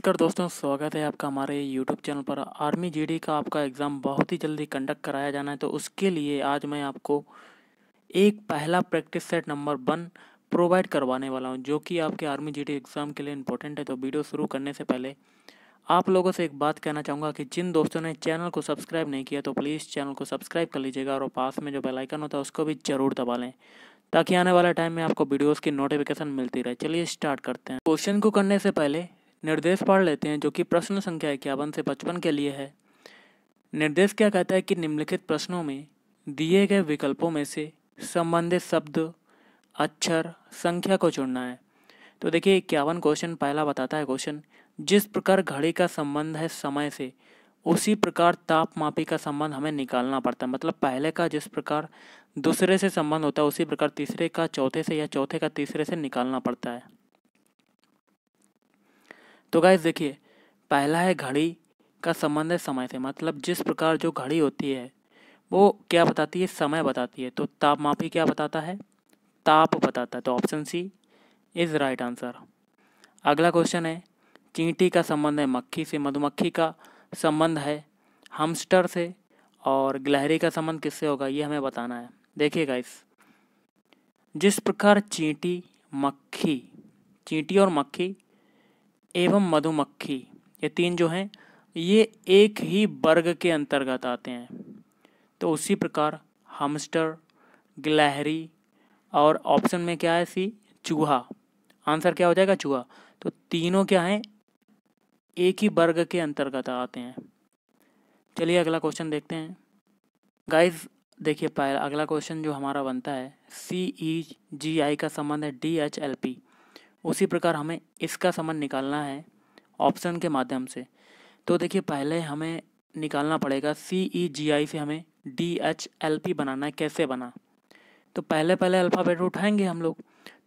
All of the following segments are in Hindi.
नमस्कार दोस्तों स्वागत है आपका हमारे यूट्यूब चैनल पर आर्मी जी का आपका एग्ज़ाम बहुत ही जल्दी कंडक्ट कराया जाना है तो उसके लिए आज मैं आपको एक पहला practice set number one provide करवाने वाला हूं जो कि आपके आर्मी जी एग्ज़ाम के लिए इम्पोर्टेंट है तो वीडियो शुरू करने से पहले आप लोगों से एक बात कहना चाहूँगा कि जिन दोस्तों ने चैनल को सब्सक्राइब नहीं किया तो प्लीज़ चैनल को सब्सक्राइब कर लीजिएगा और पास में जो बेलाइकन होता है उसको भी ज़रूर दबा लें ताकि आने वाले टाइम में आपको वीडियोज़ की नोटिफिकेशन मिलती रहे चलिए स्टार्ट करते हैं क्वेश्चन को करने से पहले निर्देश पढ़ लेते हैं जो कि प्रश्न संख्या इक्यावन से पचपन के लिए है निर्देश क्या कहता है कि निम्नलिखित प्रश्नों में दिए गए विकल्पों में से संबंधित शब्द अक्षर संख्या को चुनना है तो देखिए इक्यावन क्वेश्चन पहला बताता है क्वेश्चन जिस प्रकार घड़ी का संबंध है समय से उसी प्रकार तापमापी का संबंध हमें निकालना पड़ता है मतलब पहले का जिस प्रकार दूसरे से संबंध होता है उसी प्रकार तीसरे का चौथे से या चौथे का तीसरे से निकालना पड़ता है तो गाइज देखिए पहला है घड़ी का संबंध है समय से मतलब जिस प्रकार जो घड़ी होती है वो क्या बताती है समय बताती है तो ताप मापी क्या बताता है ताप बताता है तो option C is right answer अगला क्वेश्चन है चींटी का संबंध है मक्खी से मधुमक्खी का संबंध है हमस्टर से और गिलहरी का संबंध किससे होगा ये हमें बताना है देखिए गाइस जिस प्रकार चींटी मक्खी चींटी और मक्खी एवं मधुमक्खी ये तीन जो हैं ये एक ही वर्ग के अंतर्गत आते हैं तो उसी प्रकार हमस्टर गिलहरी और ऑप्शन में क्या है सी चूहा आंसर क्या हो जाएगा चूहा तो तीनों क्या हैं एक ही वर्ग के अंतर्गत आते हैं चलिए अगला क्वेश्चन देखते हैं गाइस देखिए पहला अगला क्वेश्चन जो हमारा बनता है सी ई जी आई का संबंध है डी एच एल पी उसी प्रकार हमें इसका समन निकालना है ऑप्शन के माध्यम से तो देखिए पहले हमें निकालना पड़ेगा सी ई जी आई से हमें डी एच एल पी बनाना है कैसे बना तो पहले पहले अल्फ़ाबेट उठाएंगे हम लोग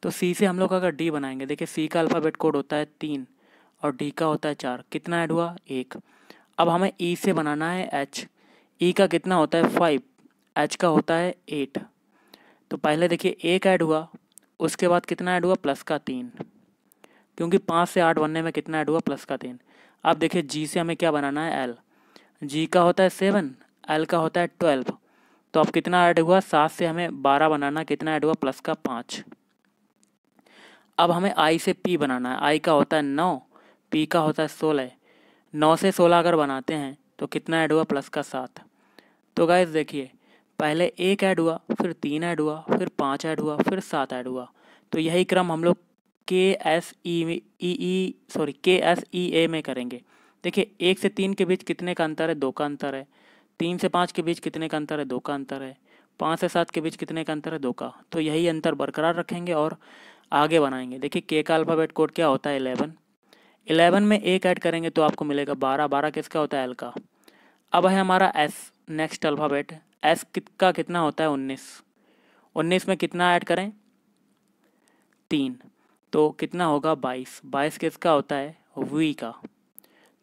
तो सी से हम लोग अगर डी बनाएंगे देखिए सी का अल्फ़ाबेट कोड होता है तीन और डी का होता है चार कितना ऐड हुआ एक अब हमें ई e से बनाना है एच ई e का कितना होता है फाइव एच का होता है एट तो पहले देखिए एक ऐड हुआ उसके बाद कितना ऐड हुआ प्लस का तीन क्योंकि पाँच से आठ बनने में कितना ऐड हुआ प्लस का तीन अब देखिए जी से हमें क्या बनाना है एल जी का होता है सेवन एल का होता है ट्वेल्व तो अब कितना ऐड हुआ सात से हमें बारह बनाना कितना ऐड हुआ प्लस का पाँच अब हमें आई से पी बनाना है आई का होता है नौ पी का होता है सोलह नौ से सोलह अगर बनाते हैं तो कितना ऐड हुआ प्लस का सात तो गाइज देखिए पहले एक ऐड हुआ फिर तीन ऐड हुआ फिर पाँच ऐड हुआ फिर सात ऐड हुआ तो यही क्रम हम लोग के एस ई ई सॉरी के एस ई ए में करेंगे देखिए एक से तीन के बीच कितने का अंतर है दो का अंतर है तीन से पाँच के बीच कितने का अंतर है दो का अंतर है पाँच से सात के बीच कितने का अंतर है दो का तो यही अंतर बरकरार रखेंगे और आगे बनाएंगे देखिए के का अल्फ़ाबेट कोड क्या होता है इलेवन इलेवन में एक ऐड करेंगे तो आपको मिलेगा बारह बारह किसका होता है एल का अब है हमारा एस नेक्स्ट अल्फ़ाबेट एस कित का कितना होता है उन्नीस उन्नीस में कितना ऐड करें तीन तो कितना होगा बाईस बाईस किसका होता है वी का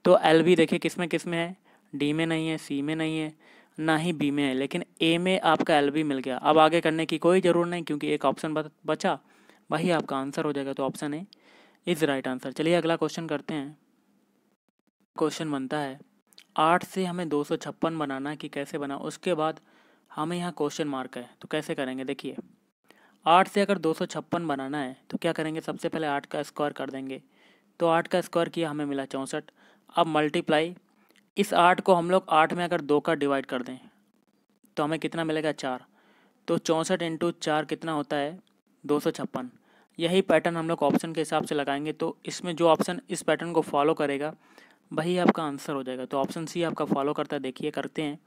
तो एल बी देखिए किस में किस में है डी में नहीं है सी में नहीं है ना ही बी में है लेकिन ए में आपका एल बी मिल गया अब आगे करने की कोई ज़रूरत नहीं क्योंकि एक ऑप्शन बचा वही आपका आंसर हो जाएगा तो option A is right answer चलिए अगला क्वेश्चन करते हैं क्वेश्चन बनता है आठ से हमें दो सौ छप्पन बनाना है कि कैसे बना उसके बाद हमें यहाँ क्वेश्चन मार्क है तो कैसे करेंगे देखिए आठ से अगर दो सौ छप्पन बनाना है तो क्या करेंगे सबसे पहले आठ का स्क्वायर कर देंगे तो आठ का स्क्वायर किया हमें मिला चौंसठ अब मल्टीप्लाई इस आठ को हम लोग आठ में अगर दो का डिवाइड कर दें तो हमें कितना मिलेगा चार तो चौंसठ इंटू चार कितना होता है दो सौ छप्पन यही पैटर्न हम लोग ऑप्शन के हिसाब से लगाएंगे तो इसमें जो ऑप्शन इस पैटर्न को फॉलो करेगा वही आपका आंसर हो जाएगा तो ऑप्शन सी आपका फॉलो करता है देखिए करते हैं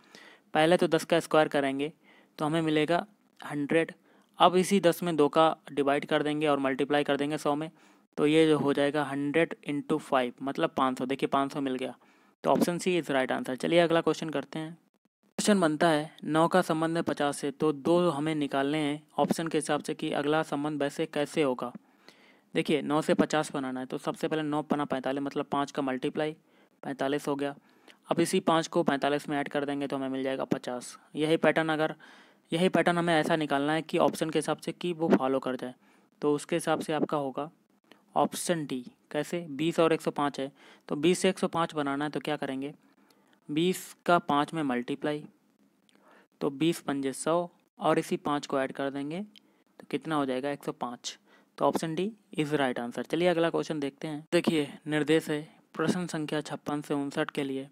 पहले तो दस का स्क्वायर करेंगे तो हमें मिलेगा हंड्रेड अब इसी दस में दो का डिवाइड कर देंगे और मल्टीप्लाई कर देंगे सौ में तो ये जो हो जाएगा हंड्रेड इंटू फाइव मतलब पाँच सौ देखिए पाँच सौ मिल गया तो option C is right answer चलिए अगला क्वेश्चन करते हैं क्वेश्चन बनता है नौ का संबंध है पचास से तो दो हमें निकालने हैं ऑप्शन के हिसाब से कि अगला संबंध वैसे कैसे होगा देखिए नौ से पचास बनाना है तो सबसे पहले नौ पना पैंतालीस मतलब पाँच का मल्टीप्लाई पैंतालीस हो गया अब इसी पाँच को पैंतालीस में ऐड कर देंगे तो हमें मिल जाएगा पचास यही पैटर्न अगर यही पैटर्न हमें ऐसा निकालना है कि ऑप्शन के हिसाब से कि वो फॉलो कर जाए तो उसके हिसाब से आपका होगा ऑप्शन डी कैसे बीस और एक सौ पाँच है तो बीस से एक सौ पाँच बनाना है तो क्या करेंगे बीस का पाँच में मल्टीप्लाई तो बीस पंजे सौ और इसी पाँच को ऐड कर देंगे तो कितना हो जाएगा एक सौ पाँच तो option D is right answer चलिए अगला क्वेश्चन देखते हैं देखिए निर्देश है प्रश्न संख्या छप्पन से उनसठ के लिए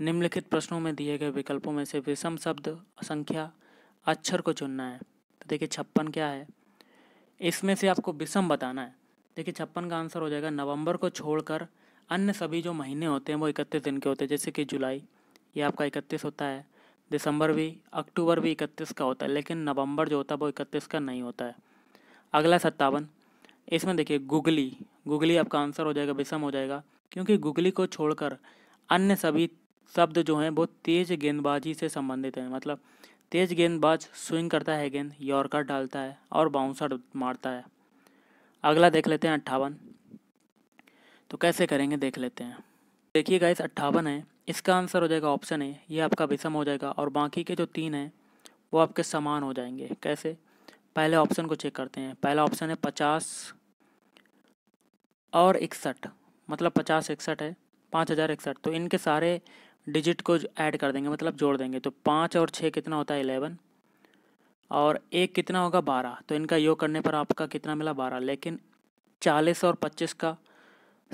निम्नलिखित प्रश्नों में दिए गए विकल्पों में से विषम शब्द संख्या अक्षर को चुनना है तो देखिए छप्पन क्या है इसमें से आपको विषम बताना है देखिए छप्पन का आंसर हो जाएगा नवंबर को छोड़कर अन्य सभी जो महीने होते हैं वो इकतीस दिन के होते हैं जैसे कि जुलाई ये आपका इकतीस होता है दिसंबर भी अक्टूबर भी इकतीस का होता है लेकिन नवंबर जो होता है वो इकतीस का नहीं होता है अगला सत्तावन इसमें देखिए गुगली गुगली आपका आंसर हो जाएगा विषम हो जाएगा क्योंकि गुगली को छोड़कर अन्य सभी शब्द जो हैं वो तेज गेंदबाजी से संबंधित हैं मतलब तेज गेंदबाज स्विंग करता है गेंद यॉर्कर डालता है और बाउंसर मारता है अगला देख लेते हैं अट्ठावन तो कैसे करेंगे देख लेते हैं देखिए गाइस अट्ठावन है इसका आंसर हो जाएगा ऑप्शन ए ये आपका विषम हो जाएगा और बाकी के जो तीन हैं वो आपके समान हो जाएंगे कैसे पहले ऑप्शन को चेक करते हैं पहला ऑप्शन है पचास और इकसठ मतलब पचास इकसठ है पाँच हज़ार इकसठ तो इनके सारे डिजिट को ऐड कर देंगे मतलब जोड़ देंगे तो पाँच और छः कितना होता है इलेवन और एक कितना होगा बारह तो इनका योग करने पर आपका कितना मिला बारह लेकिन चालीस और पच्चीस का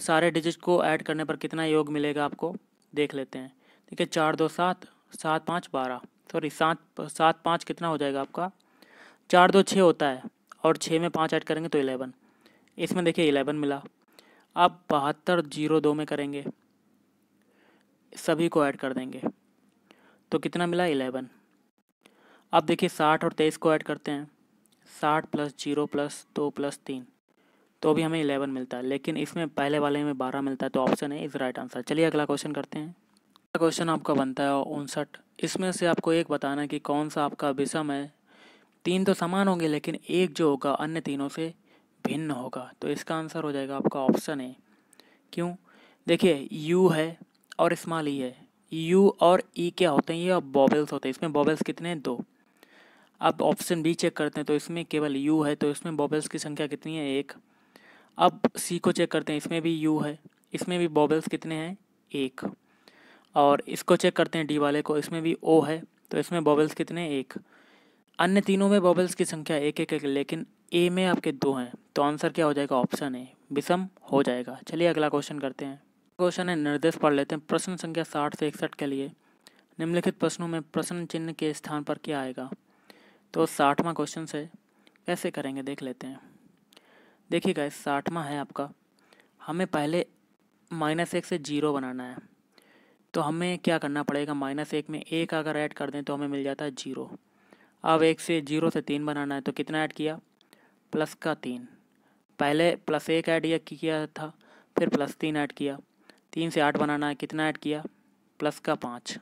सारे डिजिट को ऐड करने पर कितना योग मिलेगा आपको देख लेते हैं ठीक है चार दो सात सात पाँच बारह सॉरी सात सात पाँच कितना हो जाएगा आपका चार दो छः होता है और छः में पाँच ऐड करेंगे तो इलेवन इसमें देखिए इलेवन मिला आप बहत्तर जीरो दो में करेंगे सभी को ऐड कर देंगे तो कितना मिला इलेवन अब देखिए साठ और तेईस को ऐड करते हैं साठ प्लस जीरो प्लस दो प्लस तीन तो भी हमें इलेवन मिलता है लेकिन इसमें पहले वाले में बारह मिलता है तो ऑप्शन है इज़ राइट आंसर चलिए अगला क्वेश्चन करते हैं अगला क्वेश्चन आपका बनता है उनसठ इसमें से आपको एक बताना कि कौन सा आपका विषम है तीन तो समान होंगे लेकिन एक जो होगा अन्य तीनों से भिन्न होगा तो इसका आंसर हो जाएगा आपका ऑप्शन ए क्यों देखिए यू है और स्मॉल ई है यू और ई क्या होते हैं ये बॉबल्स होते हैं इसमें बॉबल्स कितने हैं दो अब ऑप्शन बी चेक करते हैं तो इसमें केवल यू है तो इसमें बॉबल्स की संख्या कितनी है एक अब सी को चेक करते हैं इसमें भी यू है इसमें भी बॉबल्स कितने हैं एक और इसको चेक करते हैं डी वाले को इसमें भी ओ है तो इसमें बॉबल्स कितने एक अन्य तीनों में बॉबल्स की संख्या एक एक, एक लेकिन ए में आपके दो हैं तो आंसर क्या हो जाएगा ऑप्शन ए विषम हो जाएगा चलिए अगला क्वेश्चन करते हैं क्वेश्चन है निर्देश पढ़ लेते हैं प्रश्न संख्या साठ से इकसठ के लिए निम्नलिखित प्रश्नों में प्रश्न चिन्ह के स्थान पर क्या आएगा तो साठवां क्वेश्चन से कैसे करेंगे देख लेते हैं देखिएगा इस साठवां है आपका हमें पहले माइनस एक से जीरो बनाना है तो हमें क्या करना पड़ेगा माइनस एक में एक अगर ऐड कर दें तो हमें मिल जाता है जीरो अब एक से जीरो से तीन बनाना है तो कितना ऐड किया प्लस का तीन पहले प्लस एक ऐड किया था फिर प्लस तीन ऐड किया तीन से आठ बनाना है कितना ऐड किया प्लस का पाँच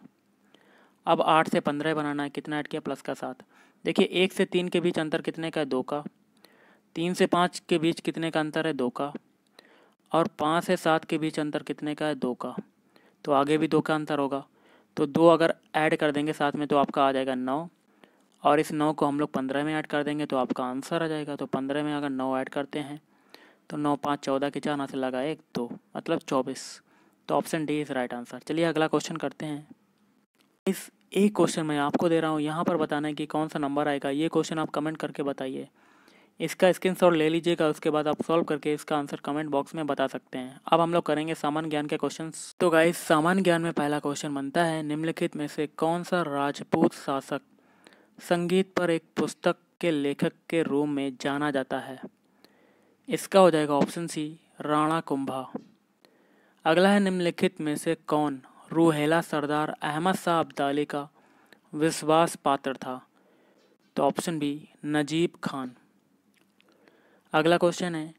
अब आठ से पंद्रह बनाना है कितना ऐड किया प्लस का सात देखिए एक से तीन के बीच अंतर कितने का है दो का तीन से पाँच के बीच कितने का अंतर है दो का और पाँच से सात के बीच अंतर कितने का है दो का तो आगे भी दो का अंतर होगा तो दो अगर ऐड कर देंगे साथ में तो आपका आ जाएगा नौ और इस नौ को हम लोग पंद्रह में ऐड कर देंगे तो आपका आंसर आ जाएगा तो पंद्रह में अगर नौ ऐड करते हैं तो नौ पाँच चौदह के चार से लगा एक दो मतलब चौबीस तो option D is right answer चलिए अगला क्वेश्चन करते हैं इस एक क्वेश्चन मैं आपको दे रहा हूँ यहाँ पर बताना है कि कौन सा नंबर आएगा ये क्वेश्चन आप कमेंट करके बताइए इसका स्क्रीन शॉट ले लीजिएगा उसके बाद आप सॉल्व करके इसका आंसर कमेंट बॉक्स में बता सकते हैं अब हम लोग करेंगे सामान्य ज्ञान के क्वेश्चन तो गाइस सामान्य ज्ञान में पहला क्वेश्चन बनता है निम्नलिखित में से कौन सा राजपूत शासक संगीत पर एक पुस्तक के लेखक के रूप में जाना जाता है इसका हो जाएगा ऑप्शन सी राणा कुंभा अगला है निम्नलिखित में से कौन रूहेला सरदार अहमद शाह अब्दाली का विश्वास पात्र था तो ऑप्शन बी नजीब खान अगला क्वेश्चन है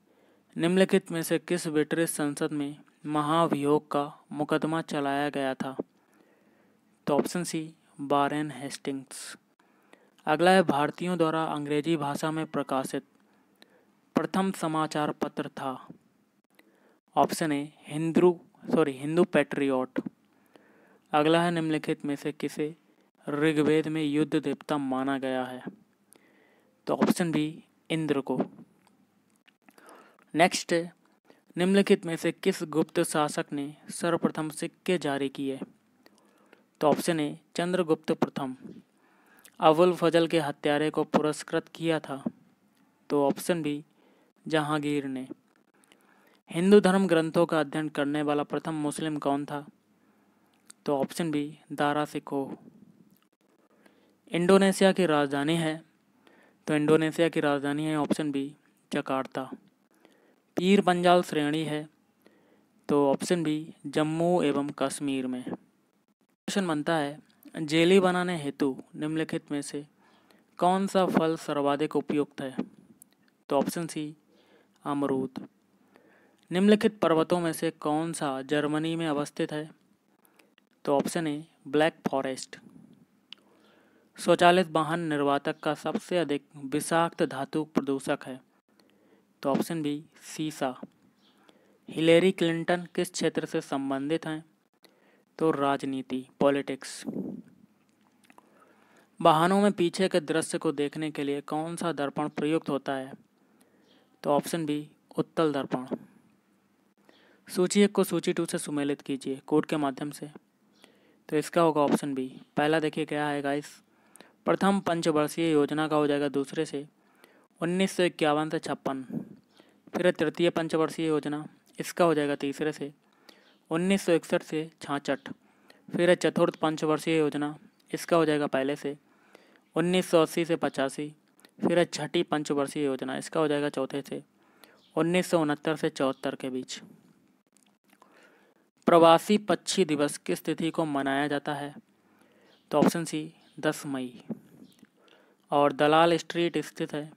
निम्नलिखित में से किस ब्रिटिश संसद में महाभियोग का मुकदमा चलाया गया था तो ऑप्शन सी बारेन हेस्टिंग्स अगला है भारतीयों द्वारा अंग्रेजी भाषा में प्रकाशित प्रथम समाचार पत्र था option A Hindu sorry Hindu Patriot अगला है निम्नलिखित में से किसे ऋग्वेद में युद्ध देवता माना गया है तो ऑप्शन बी इंद्र को नेक्स्ट निम्नलिखित में से किस गुप्त शासक ने सर्वप्रथम सिक्के जारी किए तो ऑप्शन ए चंद्रगुप्त प्रथम अबुल फजल के हत्यारे को पुरस्कृत किया था तो ऑप्शन बी जहांगीर ने हिंदू धर्म ग्रंथों का अध्ययन करने वाला प्रथम मुस्लिम कौन था तो option B Dara Shikoh Indonesia की राजधानी है तो इंडोनेशिया की राजधानी है ऑप्शन बी जकार्ता पीर पंजाल श्रेणी है तो ऑप्शन बी जम्मू एवं कश्मीर में क्वेश्चन बनता है जेली बनाने हेतु निम्नलिखित में से कौन सा फल सर्वाधिक उपयुक्त है तो ऑप्शन सी अमरूद निम्नलिखित पर्वतों में से कौन सा जर्मनी में अवस्थित है तो ऑप्शन ए ब्लैक फॉरेस्ट स्वचालित वाहन निर्वातक का सबसे अधिक विषाक्त धातु प्रदूषक है तो ऑप्शन बी सीसा हिलेरी क्लिंटन किस क्षेत्र से संबंधित हैं तो राजनीति पॉलिटिक्स वाहनों में पीछे के दृश्य को देखने के लिए कौन सा दर्पण प्रयुक्त होता है तो ऑप्शन बी उत्तल दर्पण सूची एक को सूची टू से सुमेलित कीजिए कोड के माध्यम से तो इसका होगा ऑप्शन बी पहला देखिए क्या है गाइस प्रथम पंचवर्षीय योजना का हो जाएगा दूसरे से उन्नीस से इक्यावन से छप्पन फिर तृतीय पंचवर्षीय योजना इसका हो जाएगा तीसरे से उन्नीस से छाछठ फिर है चतुर्थ पंचवर्षीय योजना इसका हो जाएगा पहले से 1980 से पचासी फिर है छठी पंचवर्षीय योजना इसका हो जाएगा चौथे से उन्नीस से चौहत्तर के बीच प्रवासी पक्षी दिवस किस तिथि को मनाया जाता है तो ऑप्शन सी 10 मई और दलाल स्ट्रीट स्थित है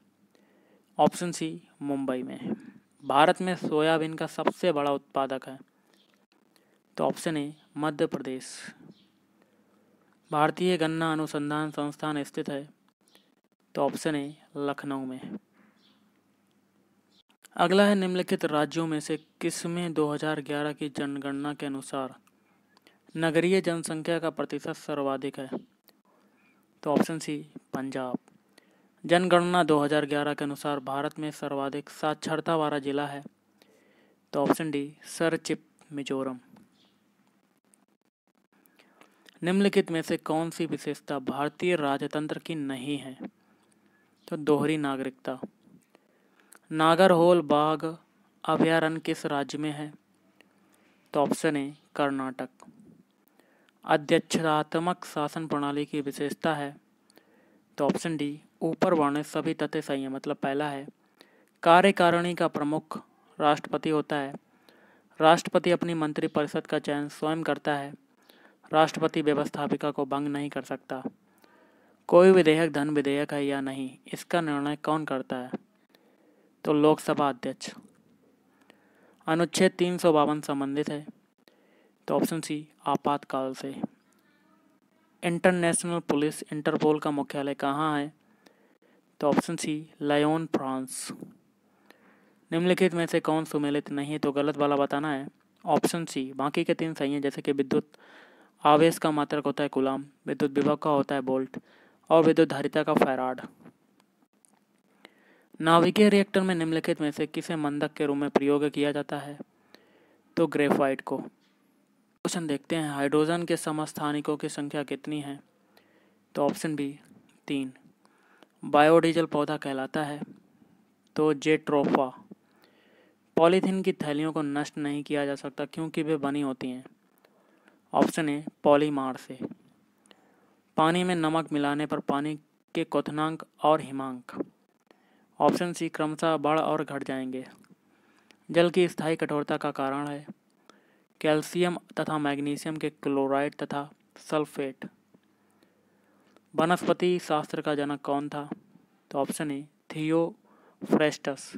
ऑप्शन सी मुंबई में भारत में सोयाबीन का सबसे बड़ा उत्पादक है तो ऑप्शन ए मध्य प्रदेश भारतीय गन्ना अनुसंधान संस्थान स्थित है तो ऑप्शन ए लखनऊ में अगला है निम्नलिखित राज्यों में से किसमें 2011 की जनगणना के अनुसार नगरीय जनसंख्या का प्रतिशत सर्वाधिक है तो ऑप्शन सी पंजाब जनगणना 2011 के अनुसार भारत में सर्वाधिक साक्षरता वाला जिला है तो ऑप्शन डी सरचिप मिजोरम निम्नलिखित में से कौन सी विशेषता भारतीय राजतंत्र की नहीं है तो दोहरी नागरिकता नागरहोल बाघ अभ्यारण्य किस राज्य में है तो ऑप्शन ए कर्नाटक अध्यक्षतात्मक शासन प्रणाली की विशेषता है तो ऑप्शन डी ऊपर वर्णित सभी तथ्य सही है मतलब पहला है कार्यकारिणी का प्रमुख राष्ट्रपति होता है राष्ट्रपति अपनी मंत्रिपरिषद का चयन स्वयं करता है राष्ट्रपति व्यवस्थापिका को भंग नहीं कर सकता कोई विधेयक धन विधेयक है या नहीं इसका निर्णय कौन करता है तो लोकसभा अध्यक्ष अनुच्छेद तीन सौ बावन संबंधित है तो ऑप्शन सी आपातकाल से इंटरनेशनल पुलिस इंटरपोल का मुख्यालय कहाँ है तो ऑप्शन सी लायोन फ्रांस निम्नलिखित में से कौन सुमेलित नहीं है तो गलत वाला बताना है ऑप्शन सी बाकी के तीन सही हैं जैसे कि विद्युत आवेश का मात्रक होता है गुलाम विद्युत विभव का होता है बोल्ट और विद्युत धारिता का फैराड नाभिकीय रिएक्टर में निम्नलिखित में से किसे मंदक के रूप में प्रयोग किया जाता है तो ग्रेफाइट को क्वेश्चन देखते हैं हाइड्रोजन के समस्थानिकों की संख्या कितनी है तो ऑप्शन बी तीन बायोडीजल पौधा कहलाता है तो जेट्रोफा पॉलीथीन की थैलियों को नष्ट नहीं किया जा सकता क्योंकि वे बनी होती हैं ऑप्शन ए पॉलीमार से पानी में नमक मिलाने पर पानी के क्वनांक और हिमांक ऑप्शन सी क्रमशः बढ़ और घट जाएंगे जल की स्थायी कठोरता का कारण है कैल्शियम तथा मैग्नीशियम के क्लोराइड तथा सल्फेट वनस्पति शास्त्र का जनक कौन था तो ऑप्शन ए थियो फ्रेस्टस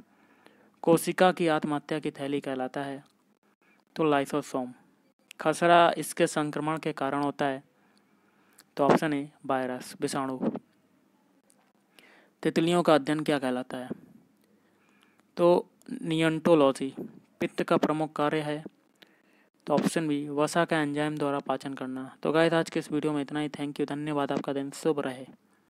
कोशिका की आत्महत्या की थैली कहलाता है तो लाइसोसोम खसरा इसके संक्रमण के कारण होता है तो ऑप्शन ए वायरस विषाणु तितलियों का अध्ययन क्या कहलाता है तो नियंटोलॉजी पित्त का प्रमुख कार्य है तो ऑप्शन बी वसा का एंजाइम द्वारा पाचन करना तो गाय आज के इस वीडियो में इतना ही थैंक यू धन्यवाद आपका दिन शुभ रहे